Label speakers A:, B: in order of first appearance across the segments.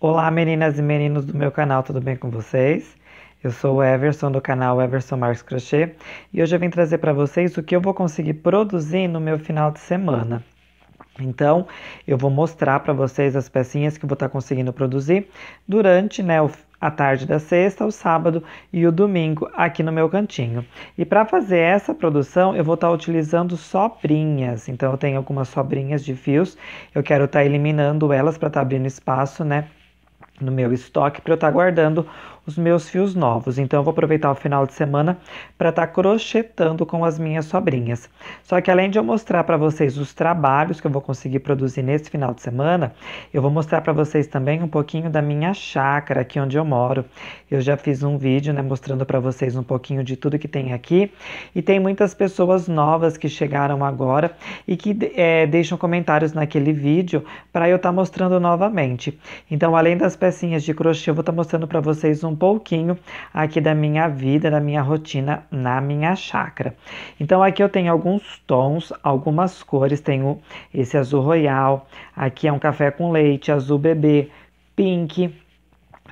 A: Olá meninas e meninos do meu canal, tudo bem com vocês? Eu sou o Everson do canal Everson Marques Crochê e hoje eu vim trazer para vocês o que eu vou conseguir produzir no meu final de semana. Então, eu vou mostrar para vocês as pecinhas que eu vou estar tá conseguindo produzir durante né, a tarde da sexta, o sábado e o domingo aqui no meu cantinho. E para fazer essa produção, eu vou estar tá utilizando sobrinhas. Então, eu tenho algumas sobrinhas de fios, eu quero estar tá eliminando elas para estar tá abrindo espaço, né? no meu estoque para eu estar tá guardando os meus fios novos. Então eu vou aproveitar o final de semana para estar tá crochetando com as minhas sobrinhas. Só que além de eu mostrar para vocês os trabalhos que eu vou conseguir produzir nesse final de semana, eu vou mostrar para vocês também um pouquinho da minha chácara aqui onde eu moro. Eu já fiz um vídeo, né, mostrando para vocês um pouquinho de tudo que tem aqui e tem muitas pessoas novas que chegaram agora e que é, deixam comentários naquele vídeo para eu estar tá mostrando novamente. Então, além das pecinhas de crochê, eu vou estar tá mostrando para vocês um pouquinho aqui da minha vida, da minha rotina na minha chácara. Então aqui eu tenho alguns tons, algumas cores, tenho esse azul royal, aqui é um café com leite, azul bebê, pink,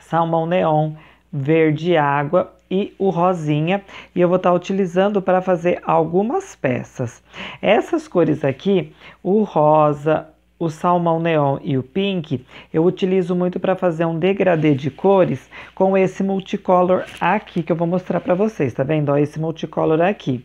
A: salmão neon, verde água e o rosinha e eu vou estar tá utilizando para fazer algumas peças. Essas cores aqui, o rosa, o salmão neon e o pink, eu utilizo muito para fazer um degradê de cores com esse multicolor aqui que eu vou mostrar para vocês, tá vendo? Ó, esse multicolor aqui.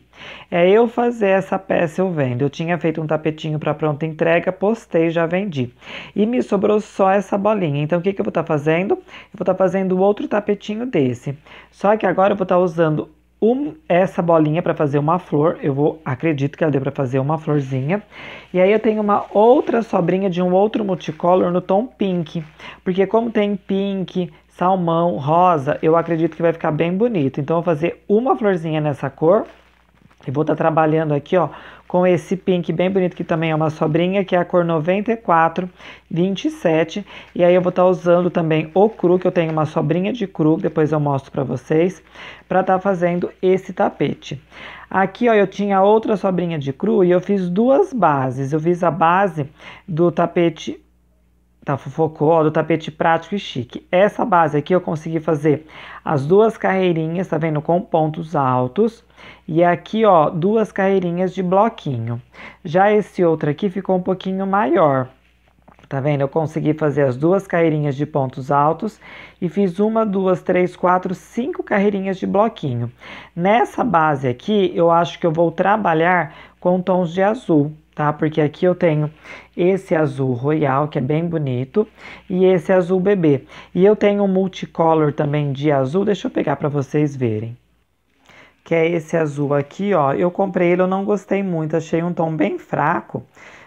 A: É eu fazer essa peça eu vendo. Eu tinha feito um tapetinho para pronta entrega, postei, já vendi. E me sobrou só essa bolinha. Então o que, que eu vou estar tá fazendo? Eu vou estar tá fazendo outro tapetinho desse. Só que agora eu vou estar tá usando um, essa bolinha para fazer uma flor. Eu vou, acredito que ela deu para fazer uma florzinha. E aí eu tenho uma outra sobrinha de um outro multicolor no tom pink, porque como tem pink, salmão, rosa, eu acredito que vai ficar bem bonito. Então eu vou fazer uma florzinha nessa cor e vou estar tá trabalhando aqui, ó, com esse pink bem bonito, que também é uma sobrinha, que é a cor 9427. E aí eu vou estar tá usando também o cru, que eu tenho uma sobrinha de cru, depois eu mostro para vocês, para estar tá fazendo esse tapete. Aqui, ó, eu tinha outra sobrinha de cru e eu fiz duas bases. Eu fiz a base do tapete da tá, Fofocó, do tapete prático e chique. Essa base aqui eu consegui fazer as duas carreirinhas, tá vendo? Com pontos altos. E aqui, ó, duas carreirinhas de bloquinho. Já esse outro aqui ficou um pouquinho maior. Tá vendo? Eu consegui fazer as duas carreirinhas de pontos altos e fiz uma, duas, três, quatro, cinco carreirinhas de bloquinho. Nessa base aqui, eu acho que eu vou trabalhar com tons de azul, tá? Porque aqui eu tenho esse azul royal, que é bem bonito, e esse azul bebê. E eu tenho um multicolor também de azul, deixa eu pegar para vocês verem. Que é esse azul aqui, ó. Eu comprei ele, eu não gostei muito, achei um tom bem fraco.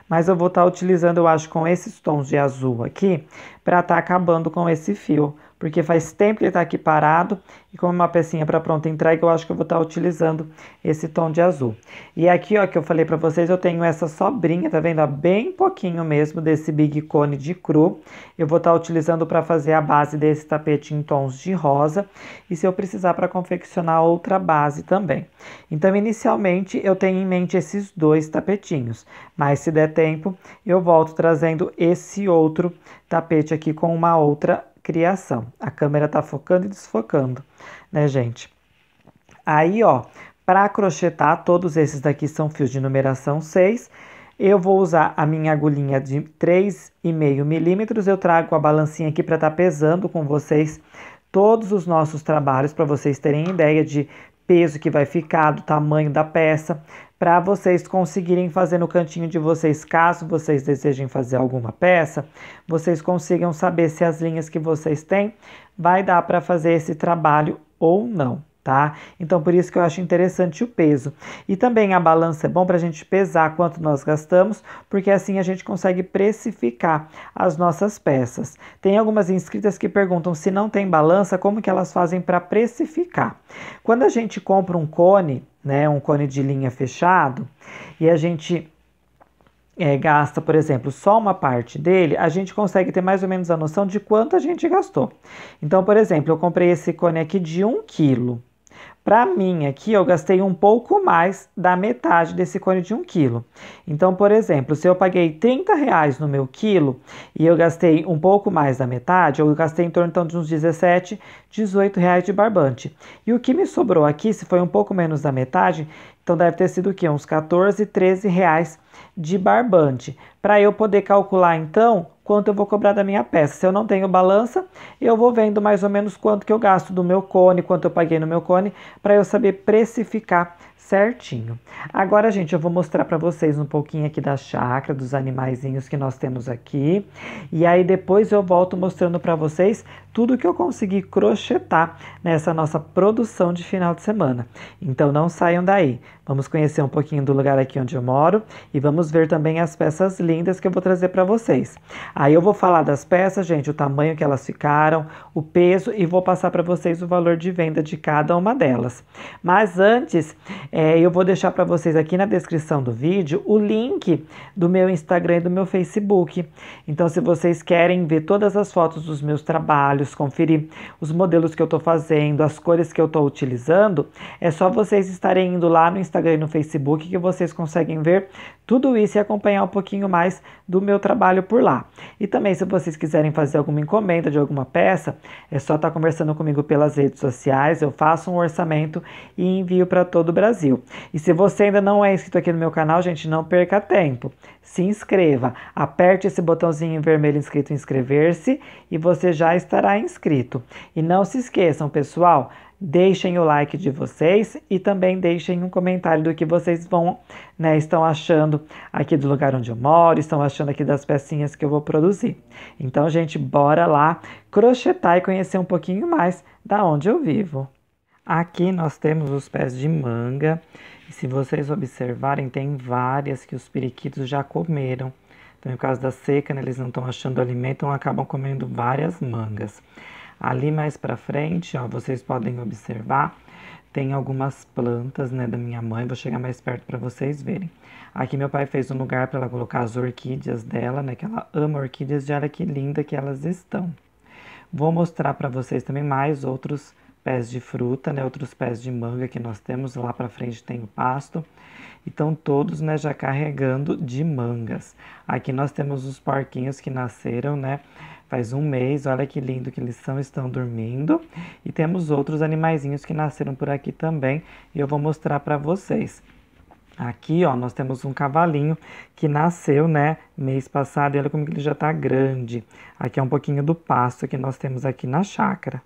A: Mas eu vou estar tá utilizando, eu acho, com esses tons de azul aqui, para estar tá acabando com esse fio porque faz tempo que ele está aqui parado e como é uma pecinha para pronta entrega, eu acho que eu vou estar tá utilizando esse tom de azul. E é aqui, ó, que eu falei para vocês, eu tenho essa sobrinha, tá vendo? bem pouquinho mesmo desse Big Cone de cru. Eu vou estar tá utilizando para fazer a base desse tapete em tons de rosa e se eu precisar para confeccionar outra base também. Então, inicialmente, eu tenho em mente esses dois tapetinhos, mas se der tempo, eu volto trazendo esse outro tapete aqui com uma outra criação. A câmera tá focando e desfocando, né, gente? Aí, ó, para crochetar, todos esses daqui são fios de numeração 6. Eu vou usar a minha agulhinha de 3,5 milímetros. Eu trago a balancinha aqui para estar tá pesando com vocês todos os nossos trabalhos, para vocês terem ideia de peso que vai ficar, do tamanho da peça para vocês conseguirem fazer no cantinho de vocês, caso vocês desejem fazer alguma peça, vocês consigam saber se as linhas que vocês têm vai dar para fazer esse trabalho ou não tá? Então por isso que eu acho interessante o peso. E também a balança é bom para a gente pesar quanto nós gastamos, porque assim a gente consegue precificar as nossas peças. Tem algumas inscritas que perguntam se não tem balança, como que elas fazem para precificar? Quando a gente compra um cone, né, um cone de linha fechado, e a gente é, gasta, por exemplo, só uma parte dele, a gente consegue ter mais ou menos a noção de quanto a gente gastou. Então, por exemplo, eu comprei esse cone aqui de 1 quilo. Para mim aqui, eu gastei um pouco mais da metade desse cone de um quilo. Então, por exemplo, se eu paguei 30 reais no meu quilo e eu gastei um pouco mais da metade, eu gastei em torno então, de uns 17, 18 reais de barbante. E o que me sobrou aqui, se foi um pouco menos da metade, então deve ter sido o quê? Uns 14, 13 reais de barbante, para eu poder calcular então quanto eu vou cobrar da minha peça. Se eu não tenho balança, eu vou vendo mais ou menos quanto que eu gasto do meu cone, quanto eu paguei no meu cone, para eu saber precificar certinho. Agora, gente, eu vou mostrar para vocês um pouquinho aqui da chácara, dos animaizinhos que nós temos aqui. E aí depois eu volto mostrando para vocês tudo que eu consegui crochetar nessa nossa produção de final de semana. Então não saiam daí. Vamos conhecer um pouquinho do lugar aqui onde eu moro e vamos ver também as peças lindas que eu vou trazer para vocês. Aí eu vou falar das peças, gente, o tamanho que elas ficaram, o peso e vou passar para vocês o valor de venda de cada uma delas. Mas antes, é, eu vou deixar para vocês aqui na descrição do vídeo o link do meu Instagram e do meu Facebook. Então, se vocês querem ver todas as fotos dos meus trabalhos conferir os modelos que eu estou fazendo, as cores que eu estou utilizando, é só vocês estarem indo lá no Instagram e no Facebook que vocês conseguem ver tudo isso e acompanhar um pouquinho mais do meu trabalho por lá. E também, se vocês quiserem fazer alguma encomenda de alguma peça, é só estar tá conversando comigo pelas redes sociais, eu faço um orçamento e envio para todo o Brasil. E se você ainda não é inscrito aqui no meu canal, gente, não perca tempo. Se inscreva, aperte esse botãozinho vermelho inscrito inscrever-se e você já estará inscrito. E não se esqueçam, pessoal, deixem o like de vocês e também deixem um comentário do que vocês vão, né, estão achando aqui do lugar onde eu moro, estão achando aqui das pecinhas que eu vou produzir. Então, gente, bora lá crochetar e conhecer um pouquinho mais da onde eu vivo. Aqui nós temos os pés de manga, e se vocês observarem, tem várias que os periquitos já comeram. Então, no caso da seca, né, eles não estão achando alimento, então acabam comendo várias mangas. Ali mais para frente, ó, vocês podem observar, tem algumas plantas né, da minha mãe, vou chegar mais perto para vocês verem. Aqui meu pai fez um lugar para ela colocar as orquídeas dela, né, que ela ama orquídeas, e olha que linda que elas estão. Vou mostrar para vocês também mais outros pés de fruta, né, outros pés de manga que nós temos, lá para frente tem o pasto. Então todos, né, já carregando de mangas. Aqui nós temos os porquinhos que nasceram, né, faz um mês, olha que lindo que eles são, estão dormindo. E temos outros animaizinhos que nasceram por aqui também, e eu vou mostrar para vocês. Aqui, ó, nós temos um cavalinho que nasceu, né, mês passado, e olha como que ele já tá grande. Aqui é um pouquinho do pasto que nós temos aqui na chácara.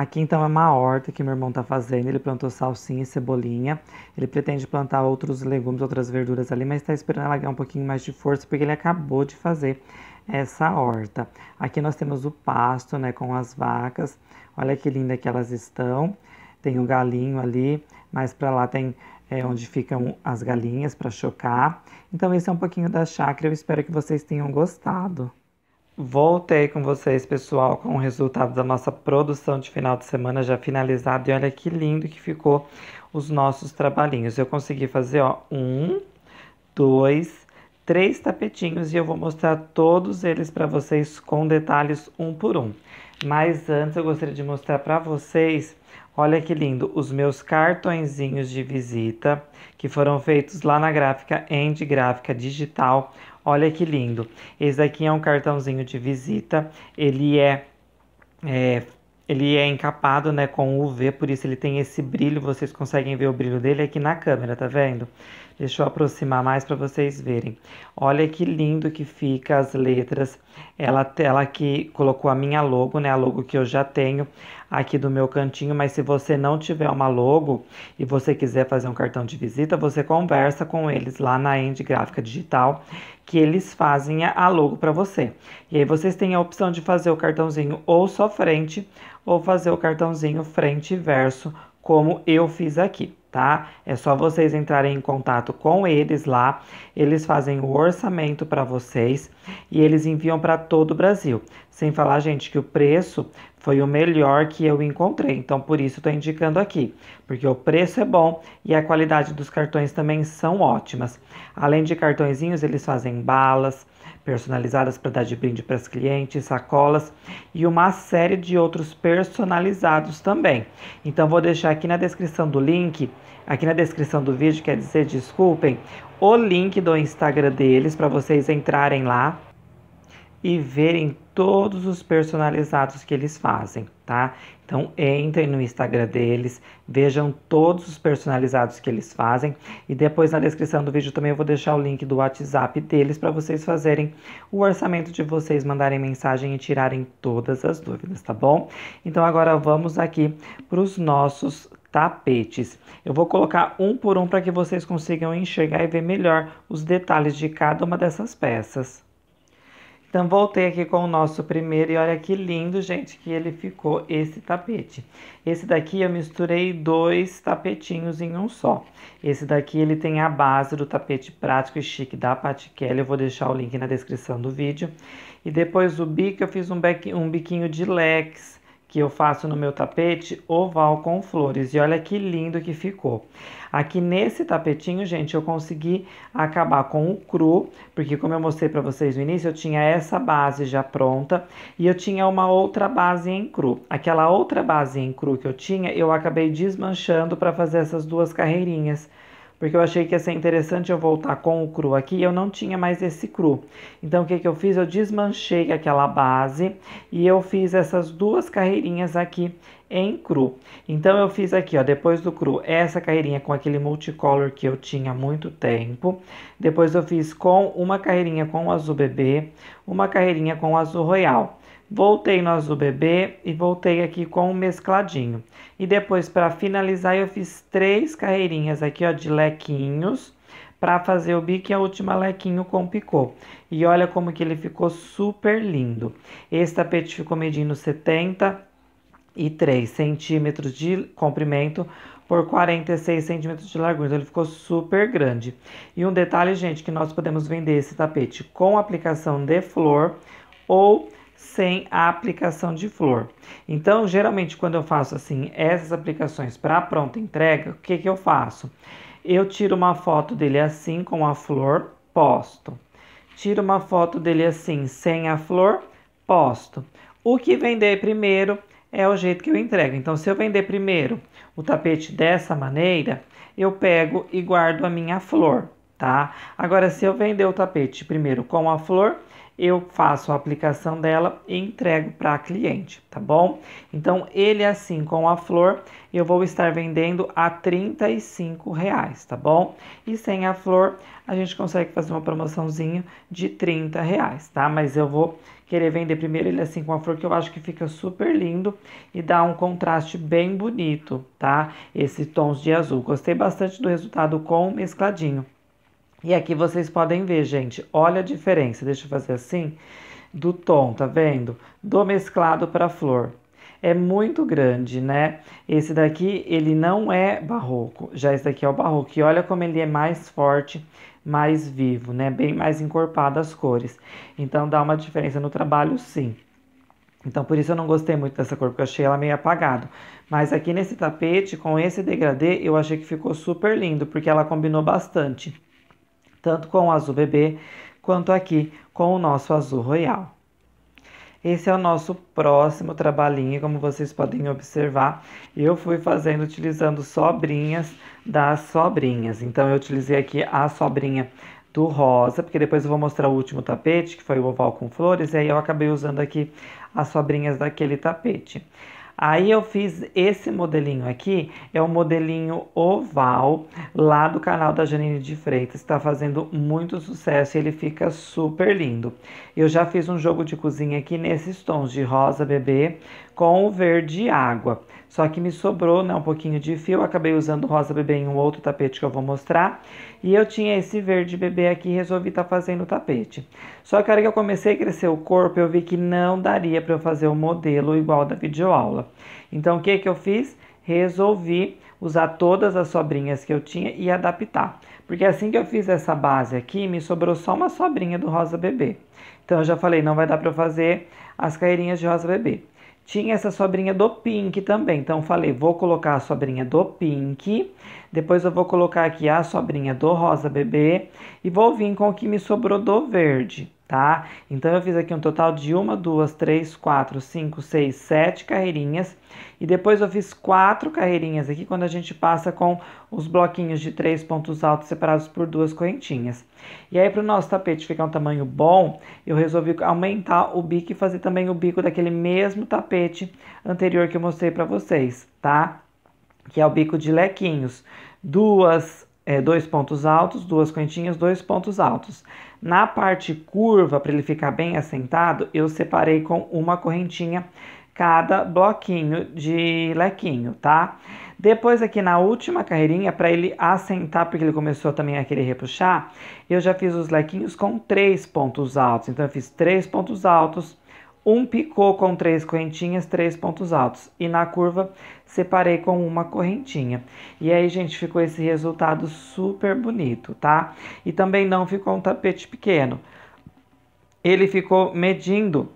A: Aqui então é uma horta que meu irmão está fazendo. Ele plantou salsinha e cebolinha. Ele pretende plantar outros legumes, outras verduras ali, mas está esperando ela ganhar um pouquinho mais de força porque ele acabou de fazer essa horta. Aqui nós temos o pasto, né, com as vacas. Olha que linda que elas estão. Tem o um galinho ali, mais para lá tem é, onde ficam as galinhas para chocar. Então esse é um pouquinho da chácara. Eu espero que vocês tenham gostado. Voltei com vocês, pessoal, com o resultado da nossa produção de final de semana já finalizado. E olha que lindo que ficou os nossos trabalhinhos. Eu consegui fazer, ó, um, dois, três tapetinhos e eu vou mostrar todos eles para vocês com detalhes um por um. Mas antes eu gostaria de mostrar para vocês Olha que lindo, os meus cartõezinhos de visita que foram feitos lá na gráfica End Gráfica Digital. Olha que lindo. Esse daqui é um cartãozinho de visita. Ele é, é ele é encapado, né, com UV, por isso ele tem esse brilho. Vocês conseguem ver o brilho dele aqui na câmera, tá vendo? Deixa eu aproximar mais para vocês verem. Olha que lindo que fica as letras. Ela, ela que colocou a minha logo, né? A logo que eu já tenho aqui do meu cantinho. Mas se você não tiver uma logo e você quiser fazer um cartão de visita, você conversa com eles lá na End Gráfica Digital, que eles fazem a logo para você. E aí vocês têm a opção de fazer o cartãozinho ou só frente ou fazer o cartãozinho frente e verso como eu fiz aqui, tá? É só vocês entrarem em contato com eles lá, eles fazem o orçamento para vocês e eles enviam para todo o Brasil. Sem falar, gente, que o preço foi o melhor que eu encontrei, então por isso estou indicando aqui, porque o preço é bom e a qualidade dos cartões também são ótimas. Além de cartõezinhos, eles fazem balas, personalizadas para dar de brinde para as clientes, sacolas e uma série de outros personalizados também. Então vou deixar aqui na descrição do link, aqui na descrição do vídeo, quer dizer, desculpem, o link do Instagram deles para vocês entrarem lá e verem todos os personalizados que eles fazem, tá? Então entrem no Instagram deles, vejam todos os personalizados que eles fazem e depois na descrição do vídeo também eu vou deixar o link do WhatsApp deles para vocês fazerem o orçamento de vocês, mandarem mensagem e tirarem todas as dúvidas, tá bom? Então agora vamos aqui para os nossos tapetes. Eu vou colocar um por um para que vocês consigam enxergar e ver melhor os detalhes de cada uma dessas peças. Então, voltei aqui com o nosso primeiro e olha que lindo, gente, que ele ficou esse tapete. Esse daqui eu misturei dois tapetinhos em um só. Esse daqui ele tem a base do tapete prático e chique da Pat Kelly, eu vou deixar o link na descrição do vídeo. E depois o bico eu fiz um, um biquinho de lex, que eu faço no meu tapete oval com flores. E olha que lindo que ficou. Aqui nesse tapetinho, gente, eu consegui acabar com o cru, porque como eu mostrei para vocês no início, eu tinha essa base já pronta e eu tinha uma outra base em cru. Aquela outra base em cru que eu tinha, eu acabei desmanchando para fazer essas duas carreirinhas porque eu achei que ia ser interessante eu voltar com o cru aqui, eu não tinha mais esse cru. Então o que, que eu fiz? Eu desmanchei aquela base e eu fiz essas duas carreirinhas aqui em cru. Então eu fiz aqui, ó, depois do cru, essa carreirinha com aquele multicolor que eu tinha há muito tempo. Depois eu fiz com uma carreirinha com o azul bebê, uma carreirinha com o azul royal. Voltei no azul bebê e voltei aqui com um mescladinho. E depois, para finalizar, eu fiz três carreirinhas aqui, ó, de lequinhos para fazer o bico e a última lequinho com picô. E olha como que ele ficou super lindo. Esse tapete ficou medindo 73 centímetros de comprimento por 46 centímetros de largura, então ele ficou super grande. E um detalhe, gente, que nós podemos vender esse tapete com aplicação de flor ou sem a aplicação de flor. Então, geralmente, quando eu faço assim essas aplicações para pronta entrega, o que, que eu faço? Eu tiro uma foto dele assim com a flor, posto. Tiro uma foto dele assim sem a flor, posto. O que vender primeiro é o jeito que eu entrego. Então, se eu vender primeiro o tapete dessa maneira, eu pego e guardo a minha flor tá? Agora, se eu vender o tapete primeiro com a flor, eu faço a aplicação dela e entrego para a cliente, tá bom? Então, ele assim com a flor, eu vou estar vendendo a R$ reais, tá bom? E sem a flor, a gente consegue fazer uma promoçãozinha de R$ reais, tá? Mas eu vou querer vender primeiro ele assim com a flor, que eu acho que fica super lindo e dá um contraste bem bonito, tá? Esses tons de azul. Gostei bastante do resultado com o mescladinho. E aqui vocês podem ver, gente, olha a diferença, deixa eu fazer assim, do tom, tá vendo? Do mesclado para flor. É muito grande, né? Esse daqui, ele não é barroco, já esse daqui é o barroco. E olha como ele é mais forte, mais vivo, né? Bem mais encorpado as cores. Então, dá uma diferença no trabalho, sim. Então, por isso eu não gostei muito dessa cor, porque eu achei ela meio apagado. Mas aqui nesse tapete, com esse degradê, eu achei que ficou super lindo, porque ela combinou bastante tanto com o azul bebê quanto aqui com o nosso azul royal. Esse é o nosso próximo trabalhinho, como vocês podem observar, eu fui fazendo utilizando sobrinhas das sobrinhas. Então, eu utilizei aqui a sobrinha do rosa, porque depois eu vou mostrar o último tapete, que foi o oval com flores, e aí eu acabei usando aqui as sobrinhas daquele tapete. Aí eu fiz esse modelinho aqui, é um modelinho oval lá do canal da Janine de Freitas, está fazendo muito sucesso e ele fica super lindo. Eu já fiz um jogo de cozinha aqui nesses tons de rosa bebê, com verde água. Só que me sobrou né, um pouquinho de fio, acabei usando rosa bebê em um outro tapete que eu vou mostrar. E eu tinha esse verde bebê aqui e resolvi estar tá fazendo o tapete. Só que a hora que eu comecei a crescer o corpo, eu vi que não daria para eu fazer o um modelo igual da videoaula. Então o que, que eu fiz? Resolvi usar todas as sobrinhas que eu tinha e adaptar. Porque assim que eu fiz essa base aqui, me sobrou só uma sobrinha do rosa bebê. Então eu já falei, não vai dar para eu fazer as carreirinhas de rosa bebê. Tinha essa sobrinha do pink também. Então, falei, vou colocar a sobrinha do pink. Depois eu vou colocar aqui a sobrinha do rosa bebê. E vou vir com o que me sobrou do verde tá? Então eu fiz aqui um total de uma, duas, três, quatro, cinco, seis, sete carreirinhas e depois eu fiz quatro carreirinhas aqui quando a gente passa com os bloquinhos de três pontos altos separados por duas correntinhas. E aí para o nosso tapete ficar um tamanho bom, eu resolvi aumentar o bico e fazer também o bico daquele mesmo tapete anterior que eu mostrei para vocês, tá? Que é o bico de lequinhos. Duas, é, dois pontos altos, duas correntinhas, dois pontos altos. Na parte curva, para ele ficar bem assentado, eu separei com uma correntinha cada bloquinho de lequinho, tá? Depois aqui na última carreirinha, para ele assentar, porque ele começou também a querer repuxar, eu já fiz os lequinhos com três pontos altos. Então, eu fiz três pontos altos um picô com três correntinhas, três pontos altos. E na curva, separei com uma correntinha. E aí, gente, ficou esse resultado super bonito, tá? E também não ficou um tapete pequeno. Ele ficou medindo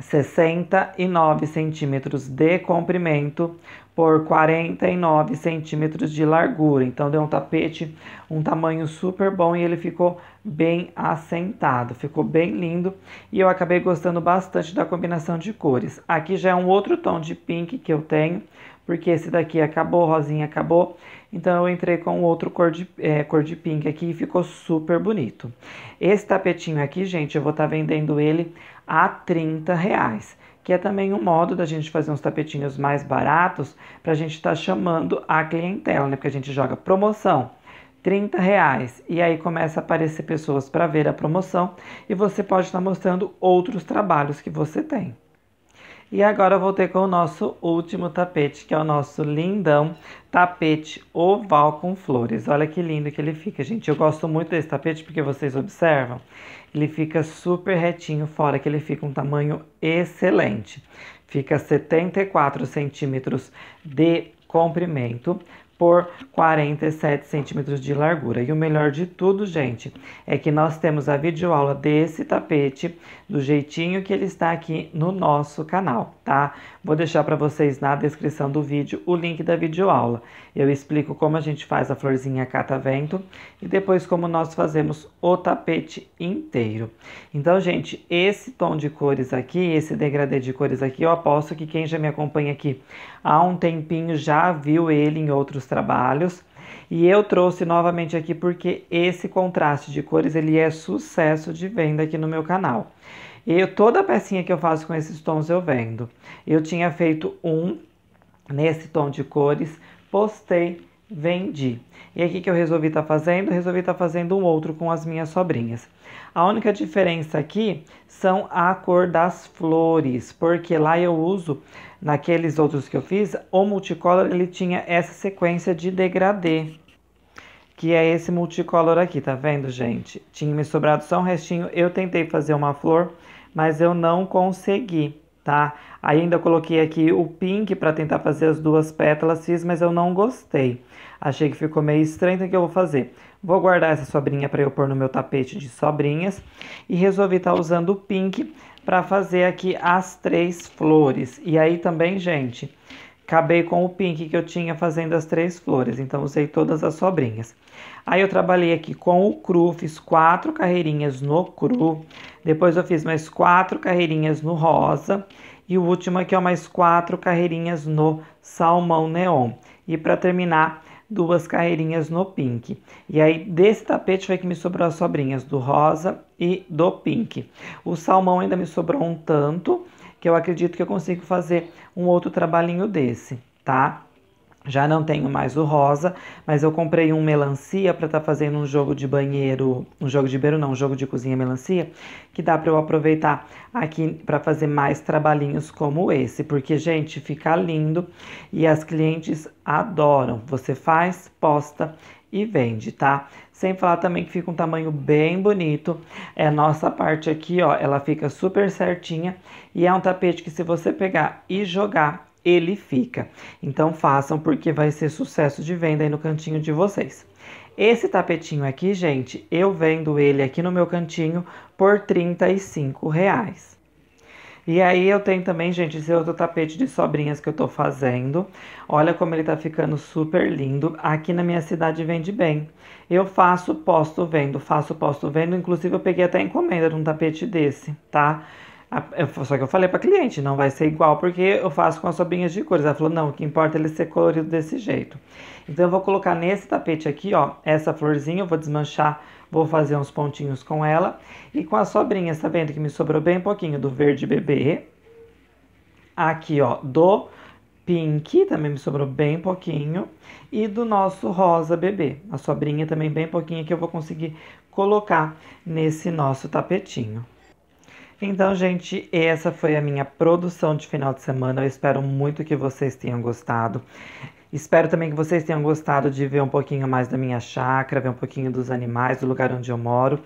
A: 69 centímetros de comprimento por 49 centímetros de largura. Então deu um tapete, um tamanho super bom e ele ficou bem assentado, ficou bem lindo e eu acabei gostando bastante da combinação de cores. Aqui já é um outro tom de pink que eu tenho, porque esse daqui acabou, rosinha acabou, então eu entrei com outro cor de, é, cor de pink aqui e ficou super bonito. Esse tapetinho aqui, gente, eu vou estar tá vendendo ele a 30 reais que é também um modo da gente fazer uns tapetinhos mais baratos para a gente estar tá chamando a clientela, né? Porque a gente joga promoção. 30 reais. E aí começa a aparecer pessoas para ver a promoção e você pode estar tá mostrando outros trabalhos que você tem. E agora eu voltei com o nosso último tapete, que é o nosso lindão tapete oval com flores. Olha que lindo que ele fica, gente. Eu gosto muito desse tapete porque vocês observam. Ele fica super retinho fora, que ele fica um tamanho excelente. Fica 74 centímetros de comprimento por 47 centímetros de largura. E o melhor de tudo, gente, é que nós temos a videoaula desse tapete do jeitinho que ele está aqui no nosso canal, tá? Vou deixar para vocês na descrição do vídeo o link da videoaula. Eu explico como a gente faz a florzinha catavento e depois como nós fazemos o tapete inteiro. Então, gente, esse tom de cores aqui, esse degradê de cores aqui, eu aposto que quem já me acompanha aqui há um tempinho já viu ele em outros trabalhos. E eu trouxe novamente aqui porque esse contraste de cores ele é sucesso de venda aqui no meu canal. Eu, toda pecinha que eu faço com esses tons eu vendo. Eu tinha feito um nesse tom de cores, postei, vendi. E aqui que eu resolvi estar tá fazendo? Resolvi estar tá fazendo um outro com as minhas sobrinhas. A única diferença aqui são a cor das flores, porque lá eu uso Naqueles outros que eu fiz, o multicolor ele tinha essa sequência de degradê, que é esse multicolor aqui, tá vendo, gente? Tinha me sobrado só um restinho, eu tentei fazer uma flor, mas eu não consegui, tá? Ainda coloquei aqui o pink para tentar fazer as duas pétalas, fiz, mas eu não gostei. Achei que ficou meio estranho, então o que eu vou fazer? Vou guardar essa sobrinha para eu pôr no meu tapete de sobrinhas. E resolvi estar tá usando o pink para fazer aqui as três flores. E aí também, gente, acabei com o pink que eu tinha fazendo as três flores. Então, usei todas as sobrinhas. Aí eu trabalhei aqui com o cru, fiz quatro carreirinhas no cru. Depois eu fiz mais quatro carreirinhas no rosa. E o último aqui, ó, mais quatro carreirinhas no salmão neon. E para terminar, duas carreirinhas no pink. E aí, desse tapete foi que me sobrou as sobrinhas do rosa e do pink. O salmão ainda me sobrou um tanto, que eu acredito que eu consigo fazer um outro trabalhinho desse, tá? Já não tenho mais o rosa, mas eu comprei um melancia para estar tá fazendo um jogo de banheiro, um jogo de beiro, não, um jogo de cozinha melancia, que dá para eu aproveitar aqui para fazer mais trabalhinhos como esse, porque gente, fica lindo e as clientes adoram. Você faz, posta e vende, tá? Sem falar também que fica um tamanho bem bonito. É nossa parte aqui, ó, ela fica super certinha e é um tapete que se você pegar e jogar, ele fica. Então façam porque vai ser sucesso de venda aí no cantinho de vocês. Esse tapetinho aqui, gente, eu vendo ele aqui no meu cantinho por 35 reais. E aí eu tenho também, gente, esse outro tapete de sobrinhas que eu tô fazendo. Olha como ele tá ficando super lindo. Aqui na minha cidade vende bem. Eu faço, posto, vendo, faço, posto, vendo. Inclusive eu peguei até encomenda de um tapete desse, tá? Tá? Só que eu falei para cliente, não vai ser igual porque eu faço com as sobrinhas de cores. Ela falou, não, o que importa é ele ser colorido desse jeito. Então eu vou colocar nesse tapete aqui, ó, essa florzinha, eu vou desmanchar, vou fazer uns pontinhos com ela. E com as sobrinhas, tá vendo que me sobrou bem pouquinho do verde bebê. Aqui, ó, do pink, também me sobrou bem pouquinho. E do nosso rosa bebê, a sobrinha também bem pouquinho que eu vou conseguir colocar nesse nosso tapetinho. Então, gente, essa foi a minha produção de final de semana. Eu espero muito que vocês tenham gostado. Espero também que vocês tenham gostado de ver um pouquinho mais da minha chácara, ver um pouquinho dos animais, do lugar onde eu moro.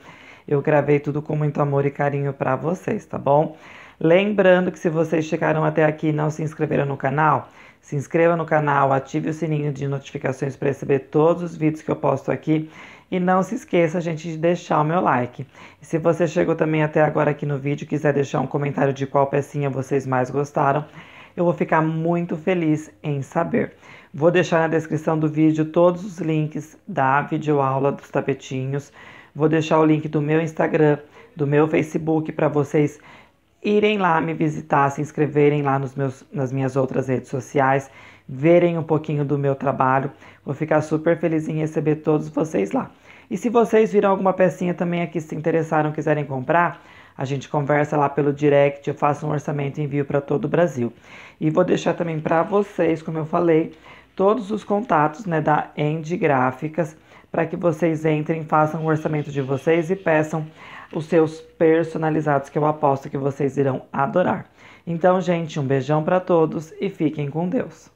A: Eu gravei tudo com muito amor e carinho para vocês, tá bom? Lembrando que se vocês chegaram até aqui e não se inscreveram no canal, se inscreva no canal, ative o sininho de notificações para receber todos os vídeos que eu posto aqui e não se esqueça, gente, de deixar o meu like. Se você chegou também até agora aqui no vídeo e quiser deixar um comentário de qual pecinha vocês mais gostaram, eu vou ficar muito feliz em saber. Vou deixar na descrição do vídeo todos os links da videoaula dos tapetinhos. Vou deixar o link do meu Instagram, do meu Facebook para vocês irem lá me visitar, se inscreverem lá nos meus, nas minhas outras redes sociais verem um pouquinho do meu trabalho. Vou ficar super feliz em receber todos vocês lá. E se vocês viram alguma pecinha também aqui, se interessaram, quiserem comprar, a gente conversa lá pelo direct, eu faço um orçamento e envio para todo o Brasil. E vou deixar também para vocês, como eu falei, todos os contatos né, da End Gráficas para que vocês entrem, façam o orçamento de vocês e peçam os seus personalizados, que eu aposto que vocês irão adorar. Então, gente, um beijão para todos e fiquem com Deus.